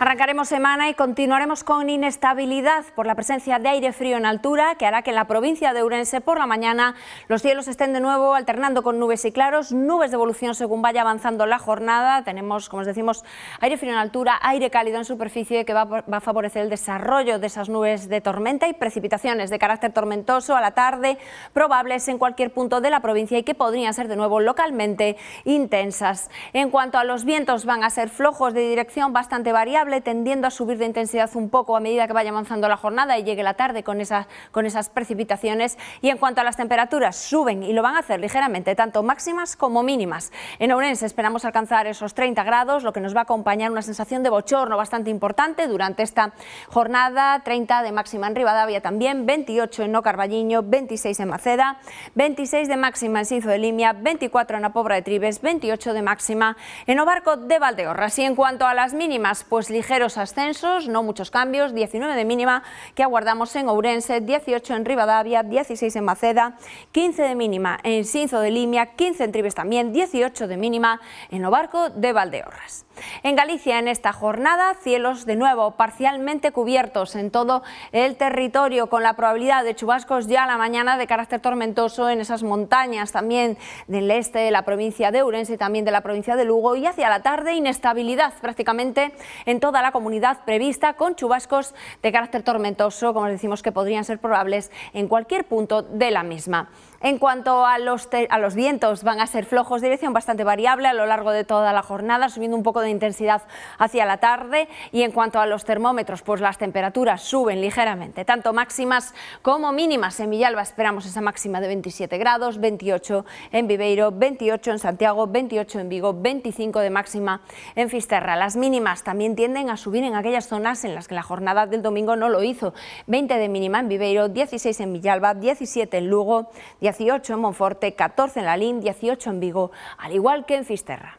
Arrancaremos semana y continuaremos con inestabilidad por la presencia de aire frío en altura que hará que en la provincia de Urense por la mañana los cielos estén de nuevo alternando con nubes y claros, nubes de evolución según vaya avanzando la jornada. Tenemos, como os decimos, aire frío en altura, aire cálido en superficie que va, va a favorecer el desarrollo de esas nubes de tormenta y precipitaciones de carácter tormentoso a la tarde, probables en cualquier punto de la provincia y que podrían ser de nuevo localmente intensas. En cuanto a los vientos van a ser flojos de dirección bastante variable tendiendo a subir de intensidad un poco a medida que vaya avanzando la jornada y llegue la tarde con esas, con esas precipitaciones. Y en cuanto a las temperaturas, suben y lo van a hacer ligeramente, tanto máximas como mínimas. En Ourense esperamos alcanzar esos 30 grados, lo que nos va a acompañar una sensación de bochorno bastante importante durante esta jornada, 30 de máxima en Rivadavia también, 28 en No Carballiño, 26 en Maceda, 26 de máxima en Sinzo de Limia, 24 en Apobra de Tribes, 28 de máxima en Obarco de Valdeorras. Y en cuanto a las mínimas, pues ligeros ascensos, no muchos cambios, 19 de mínima que aguardamos en Ourense, 18 en Rivadavia, 16 en Maceda, 15 de mínima en Sinzo de Limia, 15 en Tribes también, 18 de mínima en Obarco de Valdeorras. En Galicia en esta jornada cielos de nuevo parcialmente cubiertos en todo el territorio con la probabilidad de chubascos ya a la mañana de carácter tormentoso en esas montañas también del este de la provincia de Ourense y también de la provincia de Lugo y hacia la tarde inestabilidad prácticamente en todo toda la comunidad prevista con chubascos de carácter tormentoso, como decimos, que podrían ser probables en cualquier punto de la misma. En cuanto a los, vientos, van a ser flojos, dirección bastante variable a lo largo de toda la jornada, subiendo un poco de intensidad hacia la tarde. Y en cuanto a los termómetros, pues las temperaturas suben ligeramente, tanto máximas como mínimas. En Villalba esperamos esa máxima de 27 grados, 28 en Viveiro, 28 en Santiago, 28 en Vigo, 25 de máxima en Fisterra. Las mínimas también tienden a subir en aquellas zonas en las que la jornada del domingo no lo hizo. 20 de mínima en Viveiro, 16 en Villalba, 17 en Lugo, 18 en Monforte, 14 en Lalín, 18 en Vigo, al igual que en Fisterra.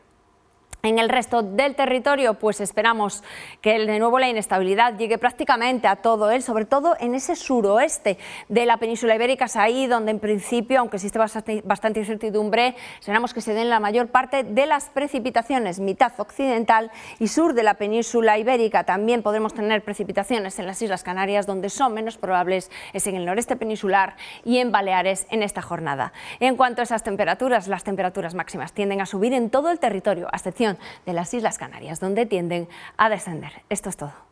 En el resto del territorio, pues esperamos que de nuevo la inestabilidad llegue prácticamente a todo él, sobre todo en ese suroeste de la península ibérica, es ahí donde en principio, aunque existe bastante incertidumbre, esperamos que se den la mayor parte de las precipitaciones, mitad occidental y sur de la península ibérica. También podremos tener precipitaciones en las Islas Canarias, donde son menos probables, es en el noreste peninsular y en Baleares en esta jornada. En cuanto a esas temperaturas, las temperaturas máximas tienden a subir en todo el territorio, a excepción de las Islas Canarias, donde tienden a descender. Esto es todo.